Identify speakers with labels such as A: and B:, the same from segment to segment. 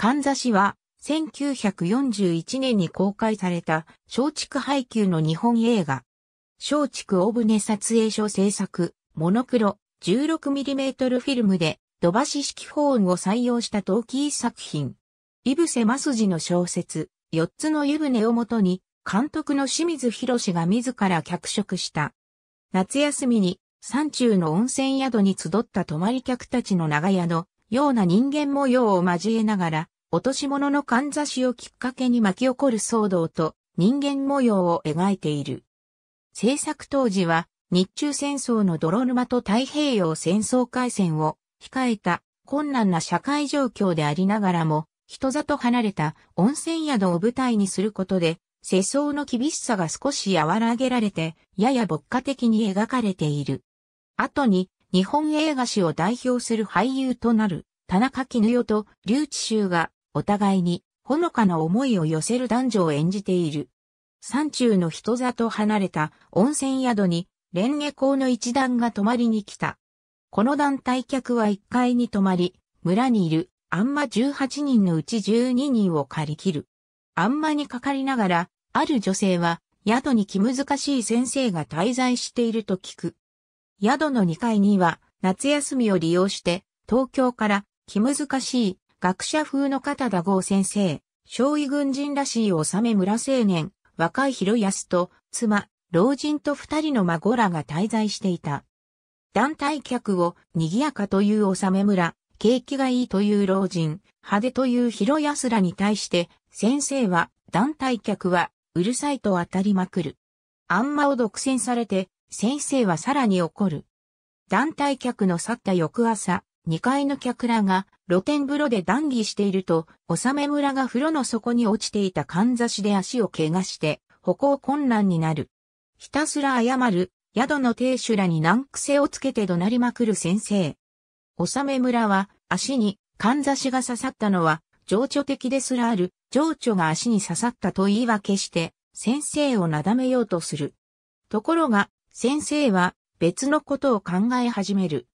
A: かんざしは、1941年に公開された、松竹配給の日本映画。松竹大船撮影所制作、モノクロ、16mm フィルムで、土橋式法音を採用した陶器作品。イブセマスジの小説、四つの湯船をもとに、監督の清水博が自ら脚色した。夏休みに、山中の温泉宿に集った泊まり客たちの長屋のような人間模様を交えながら、落とし物のかんざしをきっかけに巻き起こる騒動と人間模様を描いている。制作当時は日中戦争の泥沼と太平洋戦争海戦を控えた困難な社会状況でありながらも人里離れた温泉宿を舞台にすることで世相の厳しさが少し和らげられてやや牧歌的に描かれている。後に日本映画史を代表する俳優となる田中絹代と竜智秀がお互いにほのかな思いを寄せる男女を演じている。山中の人里離れた温泉宿に蓮華校の一団が泊まりに来た。この団体客は1階に泊まり、村にいるあんま18人のうち12人を借り切る。あんまにかかりながら、ある女性は宿に気難しい先生が滞在していると聞く。宿の2階には夏休みを利用して東京から気難しい学者風の方田豪先生、少尉軍人らしい治め村青年、若い広安と妻、老人と二人の孫らが滞在していた。団体客を賑やかという治め村、景気がいいという老人、派手という広安らに対して、先生は団体客はうるさいと当たりまくる。あんまを独占されて先生はさらに怒る。団体客の去った翌朝、2階の客らが露天風呂で談義していると、納め村が風呂の底に落ちていたかんざしで足を怪我して、歩行困難になる。ひたすら謝る、宿の亭主らに難癖をつけて怒鳴りまくる先生。納め村は足にかんざしが刺さったのは情緒的ですらある、情緒が足に刺さったと言い訳して、先生をなだめようとする。ところが、先生は別のことを考え始める。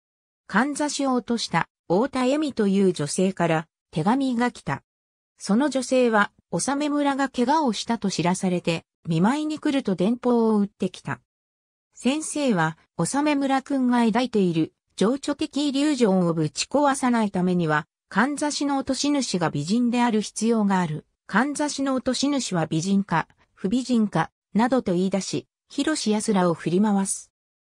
A: かんざしを落とした太田恵美という女性から手紙が来た。その女性は、おさめ村が怪我をしたと知らされて、見舞いに来ると電報を打ってきた。先生は、おさめ村くんが抱いている情緒的イリュージョンをぶち壊さないためには、かんざしの落とし主が美人である必要がある。かんざしの落とし主は美人か、不美人か、などと言い出し、広し安らを振り回す。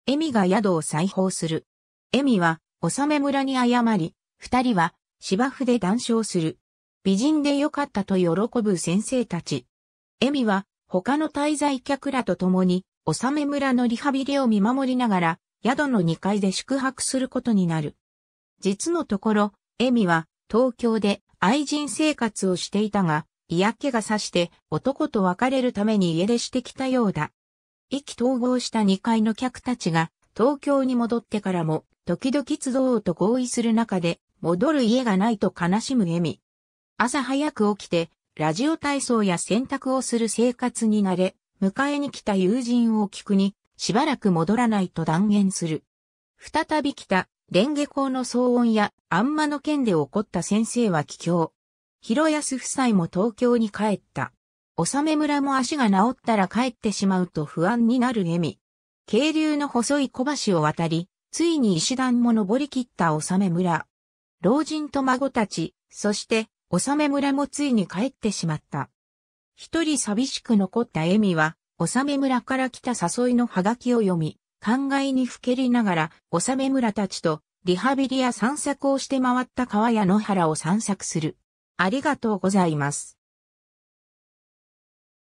A: エミが宿を再訪する。エミは、納め村に謝り、二人は、芝生で談笑する。美人でよかったと喜ぶ先生たち。エミは、他の滞在客らと共に、納め村のリハビリを見守りながら、宿の2階で宿泊することになる。実のところ、エミは、東京で愛人生活をしていたが、嫌気がさして男と別れるために家出してきたようだ。意気統合した2階の客たちが、東京に戻ってからも、時々集うと合意する中で、戻る家がないと悲しむエミ。朝早く起きて、ラジオ体操や洗濯をする生活に慣れ、迎えに来た友人を聞くに、しばらく戻らないと断言する。再び来た、蓮華校の騒音や、あんまの件で起こった先生は帰郷。広安夫妻も東京に帰った。納村も足が治ったら帰ってしまうと不安になる笑み。渓流の細い小橋を渡り、ついに石段も登り切った納村。老人と孫たち、そして、納村もついに帰ってしまった。一人寂しく残ったエミは、納村から来た誘いのハガキを読み、考えにふけりながら、納村たちと、リハビリや散策をして回った川や野原を散策する。ありがとうございます。